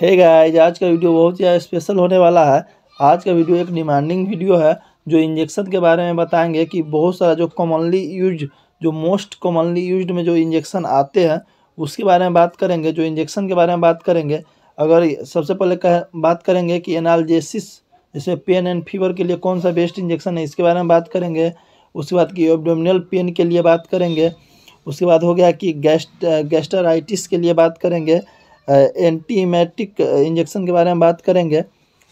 हे hey guys आज का video बहुत ही स्पेशल होने वाला है आज का वीडियो एक डिमांडिंग वीडियो है जो इंजेक्शन के बारे में बताएंगे कि बहुत सारा जो कॉमनली यूज जो मोस्ट कॉमनली यूज में जो इंजेक्शन आते हैं उसके बारे में बात करेंगे जो इंजेक्शन के बारे में बात करेंगे अगर सबसे पहले कह बात करेंगे कि एनालजेसिस जैसे पेन एंड फीवर के लिए कौन सा बेस्ट इंजेक्शन है इसके बारे में बात करेंगे उसके बाद कि ओबडोमिनल पेन के लिए बात करेंगे उसके बाद हो गया कि गैस्ट गैस्टराइटिस के लिए बात करेंगे एंटीमेटिक इंजेक्शन uh, के बारे में बात करेंगे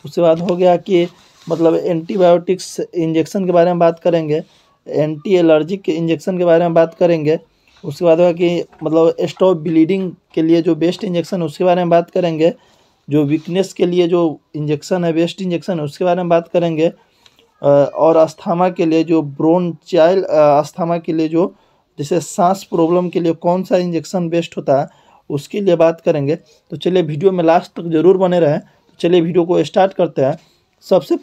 उसके बाद हो गया कि मतलब एंटीबायोटिक्स इंजेक्शन के बारे में बात करेंगे एंटी एलर्जिक इंजेक्शन के बारे में बात करेंगे उसके बाद होगा कि मतलब स्टॉप ब्लीडिंग के लिए जो बेस्ट इंजेक्शन उसके बारे में बात करेंगे जो वीकनेस के लिए जो इंजेक्शन है बेस्ट इंजेक्शन है उसके बारे में बात करेंगे और अस्थमा के लिए जो ब्रोन चाइल अस्थमा के लिए जो जैसे सांस प्रॉब्लम के लिए कौन सा इंजेक्शन बेस्ट होता है उसके लिए बात करेंगे तो चलिए वीडियो में लास्ट तक जरूर बने रहें तो चलिए वीडियो को स्टार्ट करते हैं सबसे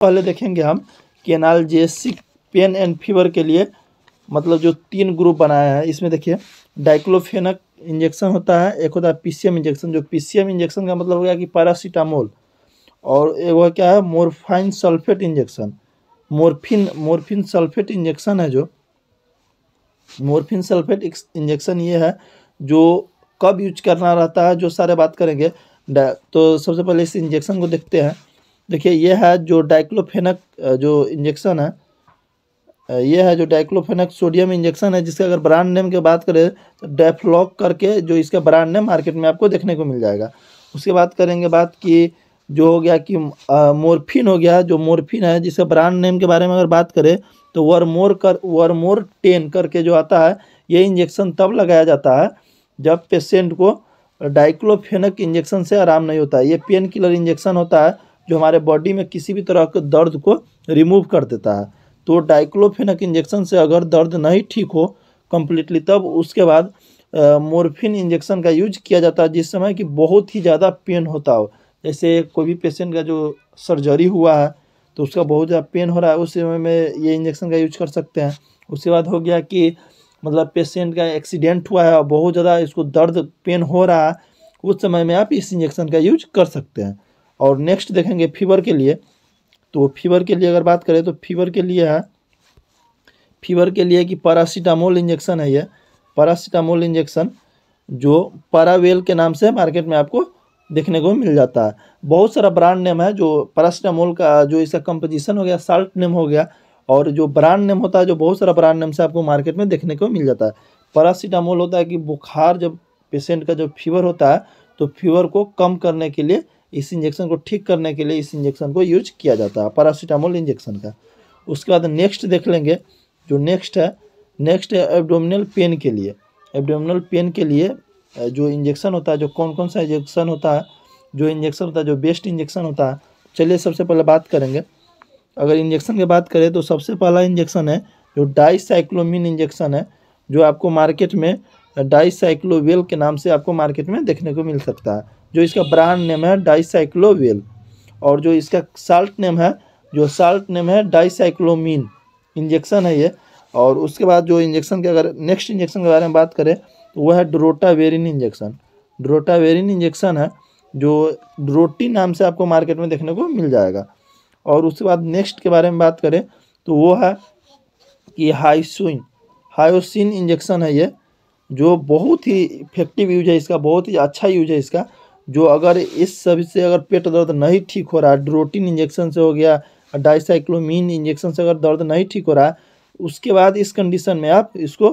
पहले देखेंगे हम analgesic pain and fever के लिए मतलब जो तीन ग्रुप बनाया है इसमें देखिए डाइक्लोफेनक इंजेक्शन होता है एक होता है पीसीएम इंजेक्शन जो पीसीएम इंजेक्शन का मतलब हो गया कि पैरासीटामोल और एक वह क्या है morphine sulphate injection morphine morphine sulphate injection है जो मोरफिन सल्फेट इंजेक्शन ये है जो कब यूज करना रहता है जो सारे बात करेंगे तो सबसे पहले इस इंजेक्शन को देखते हैं देखिए यह है जो डाइक्लोफेनक जो इंजेक्शन है यह है जो डाइक्लोफेनक सोडियम इंजेक्शन है जिसका अगर ब्रांड नेम की बात करें तो डेफलॉक करके जो इसका ब्रांड नेम मार्केट में आपको देखने को मिल जाएगा उसके बाद करेंगे बात की जो हो गया कि मोरफिन हो गया जो मोरफिन है जिसे ब्रांड नेम के बारे में अगर बात करें तो वरमोर कर वरमोर टेन करके जो आता है ये इंजेक्शन तब लगाया जाता है जब पेशेंट को डाइक्लोफेनक इंजेक्शन से आराम नहीं होता है ये पेन किलर इंजेक्शन होता है जो हमारे बॉडी में किसी भी तरह के दर्द को रिमूव कर देता है तो डाइक्लोफेनक इंजेक्शन से अगर दर्द नहीं ठीक हो कम्प्लीटली तब उसके बाद मोरफिन इंजेक्शन का यूज किया जाता है जिस समय कि बहुत ही ज़्यादा पेन होता हो ऐसे कोई भी पेशेंट का जो सर्जरी हुआ है तो उसका बहुत ज़्यादा पेन हो रहा है उस समय में ये इंजेक्शन का यूज कर सकते हैं उसके बाद हो गया कि मतलब पेशेंट का एक्सीडेंट हुआ है और बहुत ज़्यादा इसको दर्द पेन हो रहा है उस समय में आप इस इंजेक्शन का यूज कर सकते हैं और नेक्स्ट देखेंगे फीवर के लिए तो फीवर के लिए अगर बात करें तो फीवर के लिए है फीवर के लिए कि पैरासीटामोल इंजेक्शन है ये पैरासीटामोल इंजेक्शन जो पारावेल के नाम से मार्केट में आपको देखने को मिल जाता है बहुत सारा ब्रांड नेम है जो पैरास्टामोल का जो इसका कंपोजिशन हो गया साल्ट नेम हो गया और जो ब्रांड नेम होता है जो बहुत सारा ब्रांड नेम से आपको मार्केट में देखने को मिल जाता है पैरासीटामोल होता है कि बुखार जब पेशेंट का जब फीवर होता है तो फीवर को कम करने के लिए इस इंजेक्शन को ठीक करने के लिए इस इंजेक्शन को यूज किया जाता है पैरासीटामोल इंजेक्शन का उसके बाद नेक्स्ट देख लेंगे जो नेक्स्ट है नेक्स्ट है एबडोमिनल पेन के लिए एबडोमिनल पेन के लिए जो इंजेक्शन होता है जो कौन कौन सा इंजेक्शन होता है जो इंजेक्शन होता है जो बेस्ट इंजेक्शन होता है चलिए सबसे पहले बात करेंगे अगर इंजेक्शन की बात करें तो सबसे पहला इंजेक्शन है जो डाइसाइक्लोमिन इंजेक्शन है जो आपको मार्केट में डाइसाइक्लोवेल के नाम से आपको मार्केट में देखने को मिल सकता है जो इसका ब्रांड नेम है डाइसाइक्लोवेल और जो इसका साल्ट नेम है जो साल्ट नेम है डाइसाइक्लोमिन इंजेक्शन है ये और उसके बाद जो इंजेक्शन के अगर नेक्स्ट इंजेक्शन के बारे में बात करें तो वह है ड्रोटावेरिन इंजेक्शन ड्रोटावेरिन इंजेक्शन है जो ड्रोटी नाम से आपको मार्केट में देखने को मिल जाएगा और उसके बाद नेक्स्ट के बारे में बात करें तो वो है कि हाइसोइन हायोसिन इंजेक्शन है ये जो बहुत ही इफेक्टिव यूज है इसका बहुत ही अच्छा यूज है इसका जो अगर इस सब से अगर पेट दर्द नहीं ठीक हो रहा है ड्रोटिन इंजेक्शन से हो गया डाइसाइक्लोमीन इंजेक्शन से अगर दर्द नहीं ठीक हो रहा है उसके बाद इस कंडीशन में आप इसको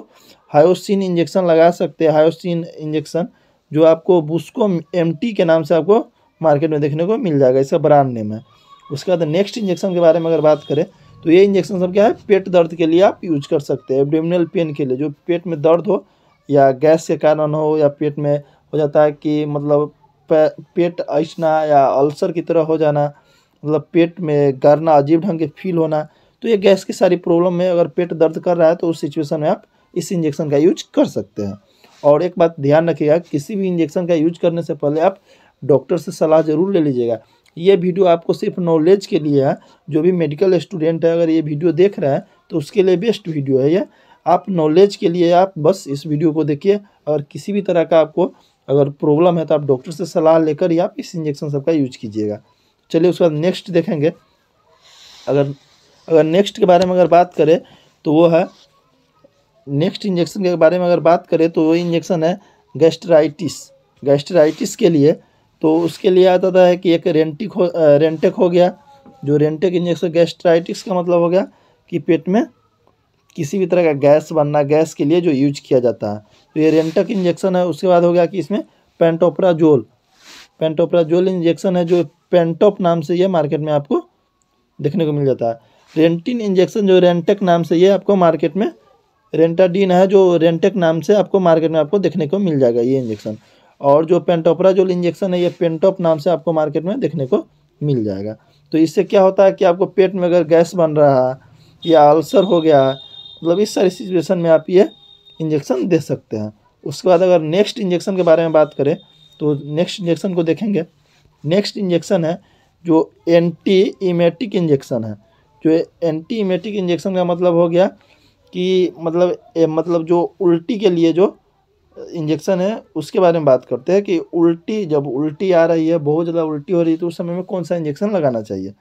हायोसिन इंजेक्शन लगा सकते हैं हायोसिन इंजेक्शन जो आपको बुस्को एम के नाम से आपको मार्केट में देखने को मिल जाएगा इसका ब्रांड नेम है उसके बाद नेक्स्ट इंजेक्शन के बारे में अगर बात करें तो ये इंजेक्शन सब क्या है पेट दर्द के लिए आप यूज कर सकते हैं एबडोमिनल पेन के लिए जो पेट में दर्द हो या गैस के कारण हो या पेट में हो जाता है कि मतलब पेट ऐसना या अल्सर की तरह हो जाना मतलब पेट में गरना अजीब ढंग के फील होना तो ये गैस की सारी प्रॉब्लम में अगर पेट दर्द कर रहा है तो उस सिचुएशन में आप इस इंजेक्शन का यूज कर सकते हैं और एक बात ध्यान रखिएगा किसी भी इंजेक्शन का यूज करने से पहले आप डॉक्टर से सलाह ज़रूर ले लीजिएगा ये वीडियो आपको सिर्फ नॉलेज के लिए है जो भी मेडिकल स्टूडेंट है अगर ये वीडियो देख रहा है तो उसके लिए बेस्ट वीडियो है ये आप नॉलेज के लिए आप बस इस वीडियो को देखिए और किसी भी तरह का आपको अगर प्रॉब्लम है तो आप डॉक्टर से सलाह लेकर ही आप इस इंजेक्शन सबका यूज कीजिएगा चलिए उसके बाद नेक्स्ट देखेंगे अगर अगर नेक्स्ट के बारे में अगर बात करें तो वो है नेक्स्ट इंजेक्शन के बारे में अगर बात करें तो वो इंजेक्शन है गैस्ट्राइटिस गैस्ट्राइटिस के लिए तो उसके लिए आता था है कि एक रेंटिक हो रेंटेक हो गया जो रेंटेक इंजेक्शन गैस्ट्राइटिस का मतलब हो गया कि पेट में किसी भी तरह का गैस बनना गैस के लिए जो यूज किया जाता है तो ये रेंटक इंजेक्शन है उसके बाद हो गया कि इसमें पेंटोप्राजोल पेंटोप्राजोल इंजेक्शन है जो पेंटोप नाम से ये मार्केट में आपको देखने को मिल जाता है रेंटिन इंजेक्शन जो रेंटेक नाम से ये आपको मार्केट में रेंटाडीन है जो रेंटेक नाम से आपको मार्केट में आपको देखने को मिल जाएगा ये इंजेक्शन और जो जो इंजेक्शन है ये पेंटोप नाम से आपको मार्केट में देखने को मिल जाएगा तो इससे क्या होता है कि आपको पेट में अगर गैस बन रहा है या अल्सर हो गया मतलब इस सारी सिचुएशन में आप ये इंजेक्शन दे सकते हैं उसके बाद अगर नेक्स्ट इंजेक्शन के बारे में बात करें तो नेक्स्ट इंजेक्शन को देखेंगे नेक्स्ट इंजेक्शन है जो एंटी इमेटिक इंजेक्शन है जो एंटी इमेटिक इंजेक्शन का मतलब हो गया कि मतलब ए, मतलब जो उल्टी के लिए जो इंजेक्शन है उसके बारे में बात करते हैं कि उल्टी जब उल्टी आ रही है बहुत ज़्यादा उल्टी हो रही है तो उस समय में कौन सा इंजेक्शन लगाना चाहिए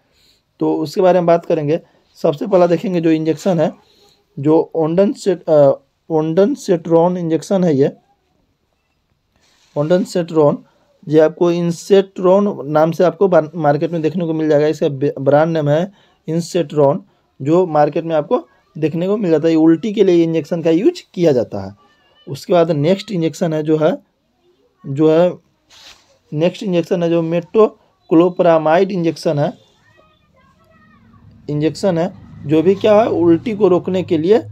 तो उसके बारे में बात करेंगे सबसे पहला देखेंगे जो इंजेक्शन है जो ओंडन सेट ओंडन सेट्रॉन इंजेक्शन है ये ओंडन सेट्रॉन ये आपको इंसेट्रॉन नाम से आपको मार्केट में देखने को मिल जाएगा इसका ब्रांड नेम है इंसेट्रॉन जो मार्केट में आपको देखने को मिल जाता है उल्टी के लिए इंजेक्शन का यूज किया जाता है उसके बाद नेक्स्ट इंजेक्शन है जो है जो है नेक्स्ट इंजेक्शन है जो मेट्रोक्लोप्रामाइड इंजेक्शन है इंजेक्शन है जो भी क्या है उल्टी को रोकने के लिए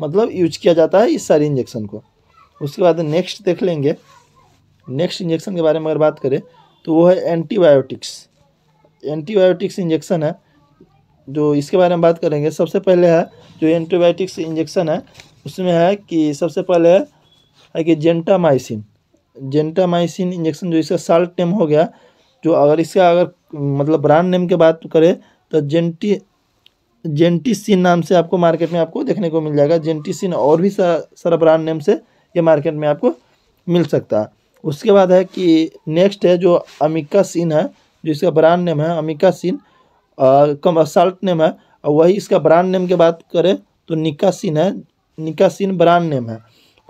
मतलब यूज किया जाता है इस सारे इंजेक्शन को उसके बाद नेक्स्ट देख लेंगे नेक्स्ट इंजेक्शन के बारे में अगर बात करें तो वो है एंटीबायोटिक्स एंटीबायोटिक्स इंजेक्शन है जो इसके बारे में बात करेंगे सबसे पहले है जो एंटीबायोटिक्स इंजेक्शन है उसमें है कि सबसे पहले है, कि जेंटामाइसिन जेंटामाइसिन इंजेक्शन जो इसका साल्ट नेम हो गया जो अगर इसका अगर मतलब ब्रांड नेम की बात करें तो जेंटी जेंटिसिन नाम से आपको मार्केट में आपको देखने को मिल जाएगा जेंटिसिन और भी सारा सारा ब्रांड नेम से ये मार्केट में आपको मिल सकता है उसके बाद है कि नेक्स्ट है जो अमिका सिन है जो इसका ब्रांड नेम है अमिका सिन कम साल्ट नेम है और वही इसका ब्रांड नेम की बात करें तो निकासिन है निकासिन ब्रांड नेम है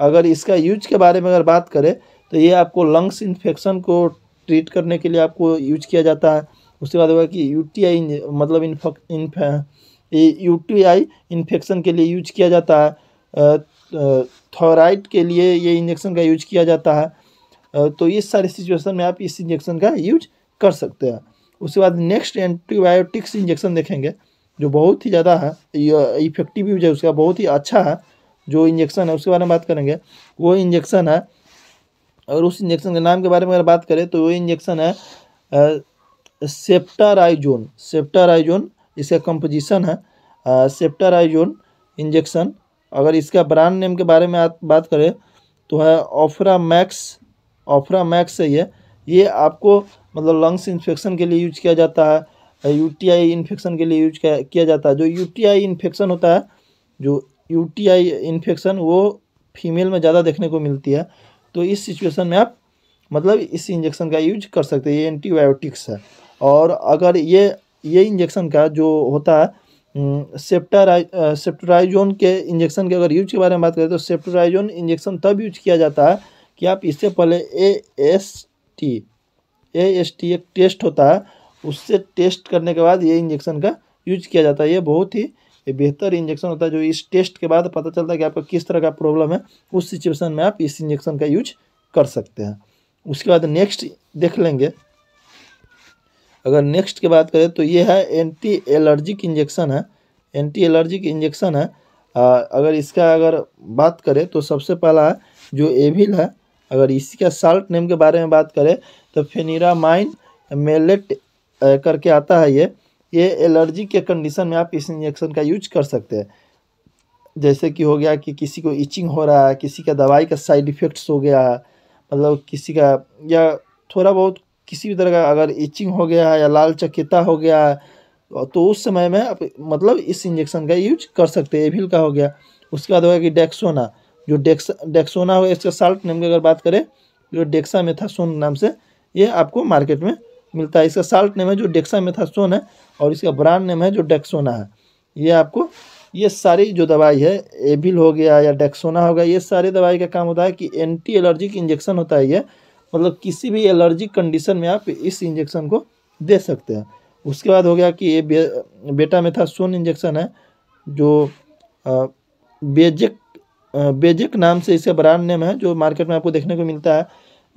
अगर इसका यूज के बारे में अगर बात करें तो ये आपको लंग्स इन्फेक्शन को ट्रीट करने के लिए आपको यूज किया जाता है उसके बाद होगा कि यूटीआई मतलब यू टी आई इन्फेक्शन के लिए यूज किया जाता है थॉराइड के लिए ये इंजेक्शन का यूज किया जाता है तो इस सारी सिचुएशन में आप इस इंजेक्शन का यूज कर सकते हैं उसके बाद नेक्स्ट एंटीबायोटिक्स इंजेक्शन देखेंगे जो बहुत ही ज़्यादा है इफेक्टिव यूज है उसका बहुत ही अच्छा है जो इंजेक्शन है उसके बारे में बात करेंगे वो इंजेक्शन है और उस इंजेक्शन के नाम के बारे में अगर बात करें तो वो इंजेक्शन है सेप्टाराइजोन सेप्टाराइजोन इसका कंपोजिशन है सेप्टाराइजोन इंजेक्शन अगर इसका ब्रांड नेम के बारे में बात करें तो है ऑफ्रा मैक्स ऑफ्रा मैक्स है ये ये आपको मतलब लंग्स इन्फेक्शन के लिए यूज किया जाता है यूटीआई इन्फेक्शन के लिए यूज किया जाता है जो यूटीआई इन्फेक्शन होता है जो यूटीआई इन्फेक्शन वो फीमेल में ज़्यादा देखने को मिलती है तो इस सिचुएशन में आप मतलब इस इंजेक्शन का यूज कर सकते हैं ये एंटीबायोटिक्स है और अगर ये ये इंजेक्शन का जो होता है सेप्टाराइज सेप्टोराइजोन के इंजेक्शन के अगर यूज के बारे में बात करें तो सेप्टोराइजोन इंजेक्शन तब यूज किया जाता है कि आप इससे पहले A S T A S T एक टेस्ट होता है उससे टेस्ट करने के बाद ये इंजेक्शन का यूज किया जाता है ये बहुत ही बेहतर इंजेक्शन होता है जो इस टेस्ट के बाद पता चलता है कि आपका किस तरह का प्रॉब्लम है उस सिचुएशन में आप इस इंजेक्शन का यूज कर सकते हैं उसके बाद नेक्स्ट देख लेंगे अगर नेक्स्ट की बात करें तो ये है एंटी एलर्जिक इंजेक्शन है एंटी एलर्जिक इंजेक्शन है आ, अगर इसका अगर बात करें तो सबसे पहला जो एविल है अगर इसी का साल्ट नेम के बारे में बात करें तो फेनिरामाइन मेलेट करके आता है ये ये एलर्जी के कंडीशन में आप इस इंजेक्शन का यूज कर सकते हैं जैसे कि हो गया कि किसी को इचिंग हो रहा है किसी का दवाई का साइड इफ़ेक्ट्स हो गया मतलब किसी का या थोड़ा बहुत किसी भी तरह का अगर इचिंग हो गया है या लाल चकेता हो गया है तो उस समय में आप मतलब इस इंजेक्शन का यूज कर सकते हैं एविल का हो गया उसके बाद हो गया कि डेक्सोना जो डेक्स डेक्सोना हो इसका साल्ट नेम की अगर बात करें जो डेक्सा मेथासोन नाम से ये आपको मार्केट में मिलता है इसका साल्ट नेम है जो डेक्सा मेथासोन है और इसका ब्रांड नेम है जो डेक्सोना है ये आपको ये सारी जो दवाई है एबिल हो गया या डेक्सोना हो गया ये सारी दवाई का काम होता है कि एंटी एलर्जिक इंजेक्शन होता है ये मतलब किसी भी एलर्जिक कंडीशन में आप इस इंजेक्शन को दे सकते हैं उसके बाद हो गया कि ये बे, बेटा मेथासोन इंजेक्शन है जो बेजेक बेजिक नाम से इसका ब्रांड नेम है जो मार्केट में आपको देखने को मिलता है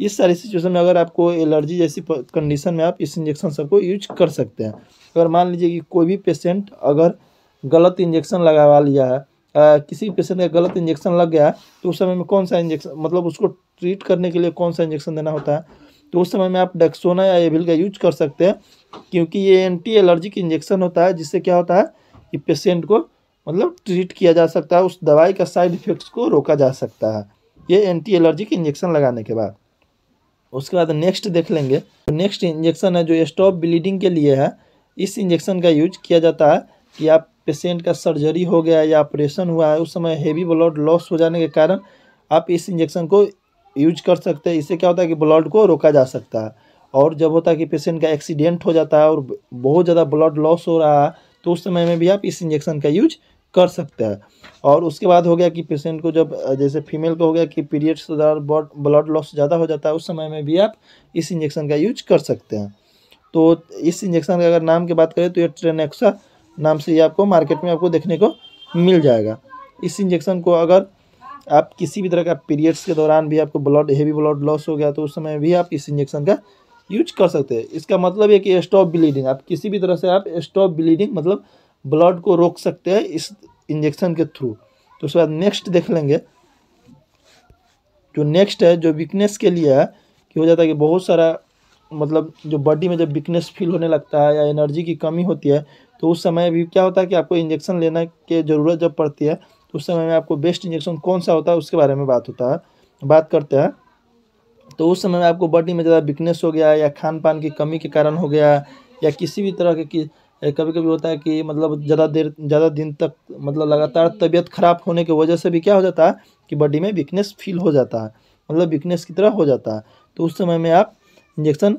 इस सारी सिचुएशन में अगर आपको एलर्जी जैसी कंडीशन में आप इस इंजेक्शन सबको यूज कर सकते हैं अगर मान लीजिए कि कोई भी पेशेंट अगर गलत इंजेक्शन लगावा लिया है आ, किसी पेशेंट का गलत इंजेक्शन लग गया है तो उस समय में कौन सा इंजेक्शन मतलब उसको ट्रीट करने के लिए कौन सा इंजेक्शन देना होता है तो उस समय में आप डेक्सोना या एविल का यूज कर सकते हैं क्योंकि ये एंटी एलर्जिक इंजेक्शन होता है जिससे क्या होता है कि पेशेंट को मतलब ट्रीट किया जा सकता है उस दवाई का साइड इफ़ेक्ट्स को रोका जा सकता है ये एंटी एलर्जिक इंजेक्शन लगाने के बाद उसके बाद नेक्स्ट देख लेंगे नेक्स्ट इंजेक्शन है जो स्टॉप ब्लीडिंग के लिए है इस इंजेक्शन का यूज किया जाता है कि आप पेशेंट का सर्जरी हो गया या ऑपरेशन हुआ है उस समय हेवी ब्लड लॉस हो जाने के कारण आप इस इंजेक्शन को यूज कर सकते हैं इससे क्या होता है कि ब्लड को रोका जा सकता है और जब होता है कि पेशेंट का एक्सीडेंट हो जाता है और बहुत ज़्यादा ब्लड लॉस हो रहा है तो उस समय में भी आप इस इंजेक्शन का यूज कर सकता है और उसके बाद हो गया कि पेशेंट को जब जैसे फीमेल को हो गया कि पीरियड्स के दौरान ब्लड लॉस ज़्यादा हो जाता है उस समय में भी आप इस इंजेक्शन का यूज कर सकते हैं तो इस इंजेक्शन का अगर नाम की बात करें तो ये ट्रेनेक्सा नाम से ये आपको मार्केट में आपको देखने को मिल जाएगा इस इंजेक्शन को अगर आप किसी भी तरह का पीरियड्स के दौरान भी आपको ब्लड हैवी ब्लड लॉस हो गया तो उस समय भी आप इस इंजेक्शन का यूज कर सकते हैं इसका मतलब है कि स्टॉप ब्लीडिंग आप किसी भी तरह से आप स्टॉप ब्लीडिंग मतलब ब्लड को रोक सकते हैं इस इंजेक्शन के थ्रू तो उसके बाद नेक्स्ट देख लेंगे जो नेक्स्ट है जो वीकनेस के लिए है कि हो जाता है कि बहुत सारा मतलब जो बॉडी में जब वीकनेस फील होने लगता है या एनर्जी की कमी होती है तो उस समय भी क्या होता है कि आपको इंजेक्शन लेने की ज़रूरत जब पड़ती है तो उस समय में आपको बेस्ट इंजेक्शन कौन सा होता है उसके बारे में बात होता है बात करते हैं तो उस समय में आपको बॉडी में ज़्यादा वीकनेस हो गया या खान पान की कमी के कारण हो गया या किसी भी तरह के कभी कभी होता है कि मतलब ज़्यादा देर ज़्यादा दिन तक मतलब लगातार तबीयत ख़राब होने की वजह से भी क्या हो जाता है कि बॉडी में वीकनेस फील हो जाता है मतलब वीकनेस की तरह हो जाता है तो उस समय में आप इंजेक्शन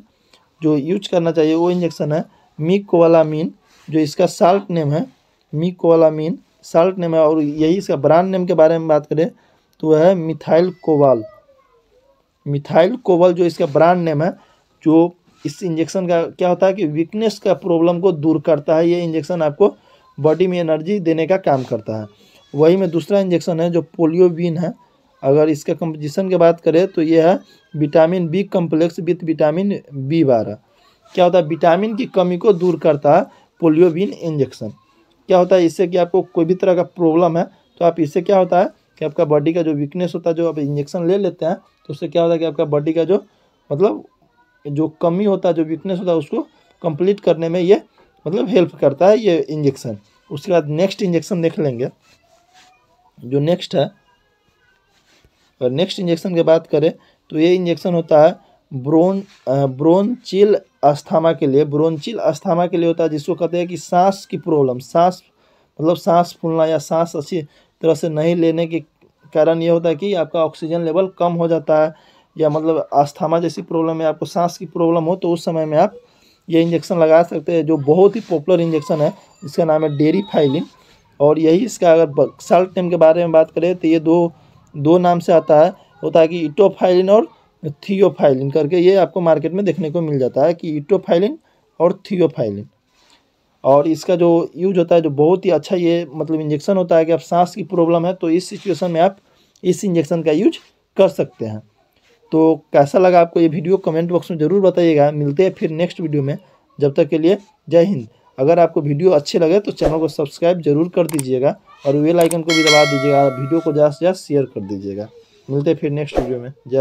जो यूज करना चाहिए वो इंजेक्शन है मीकोवालामीन जो इसका साल्ट नेम है मीकोवालामीन साल्ट नेम है और यही इसका ब्रांड नेम के बारे में बात करें तो वह है मिथाइल कोवाल मिथाइल कोवल जो इसका ब्रांड नेम है जो इस इंजेक्शन का क्या होता है कि वीकनेस का प्रॉब्लम को दूर करता है ये इंजेक्शन आपको बॉडी में एनर्जी देने का काम करता है वही में दूसरा इंजेक्शन है जो पोलियोबिन है अगर इसका कंपोजिशन की बात करें तो यह है vitamin B complex with vitamin B बारह क्या होता है विटामिन की कमी को दूर करता है पोलियोबिन इंजेक्शन क्या होता है इससे कि आपको कोई भी तरह का प्रॉब्लम है तो आप इससे क्या होता है कि आपका बॉडी का जो वीकनेस होता है जो आप इंजेक्शन ले लेते हैं तो उससे क्या होता है कि आपका बॉडी का जो मतलब जो कमी होता है जो वीकनेस होता है उसको कंप्लीट करने में ये मतलब हेल्प करता है ये इंजेक्शन उसके बाद नेक्स्ट इंजेक्शन देख लेंगे जो नेक्स्ट है और नेक्स्ट इंजेक्शन की बात करें तो ये इंजेक्शन होता है ब्रोन ब्रोनचिल अस्थामा के लिए ब्रोनचिल अस्थामा के लिए होता है जिसको कहते हैं कि सांस की प्रॉब्लम सांस मतलब सांस फूलना या सांस अच्छी तरह से नहीं लेने के कारण ये होता है कि आपका ऑक्सीजन लेवल कम हो जाता है या मतलब आस्थामा जैसी प्रॉब्लम है आपको सांस की प्रॉब्लम हो तो उस समय में आप ये इंजेक्शन लगा सकते हैं जो बहुत ही पॉपुलर इंजेक्शन है जिसका नाम है डेरी फाइलिन और यही इसका अगर साल्ट नेम के बारे में बात करें तो ये दो दो नाम से आता है होता है कि इटोफाइलिन और थियोफाइलिन करके ये आपको मार्केट में देखने को मिल जाता है कि इटोफाइलिन और थियोफाइलिन और इसका जो यूज होता है जो बहुत ही अच्छा ये मतलब इंजेक्शन होता है कि आप सांस की प्रॉब्लम है तो इस सिचुएशन में आप इस इंजेक्शन का यूज कर सकते हैं तो कैसा लगा आपको ये वीडियो कमेंट बॉक्स में ज़रूर बताइएगा मिलते हैं फिर नेक्स्ट वीडियो में जब तक के लिए जय हिंद अगर आपको वीडियो अच्छे लगे तो चैनल को सब्सक्राइब जरूर कर दीजिएगा और वेल आइकन को भी दबा दीजिएगा वीडियो को ज़्यादा से ज़्यादा शेयर कर दीजिएगा मिलते हैं फिर नेक्स्ट वीडियो में जय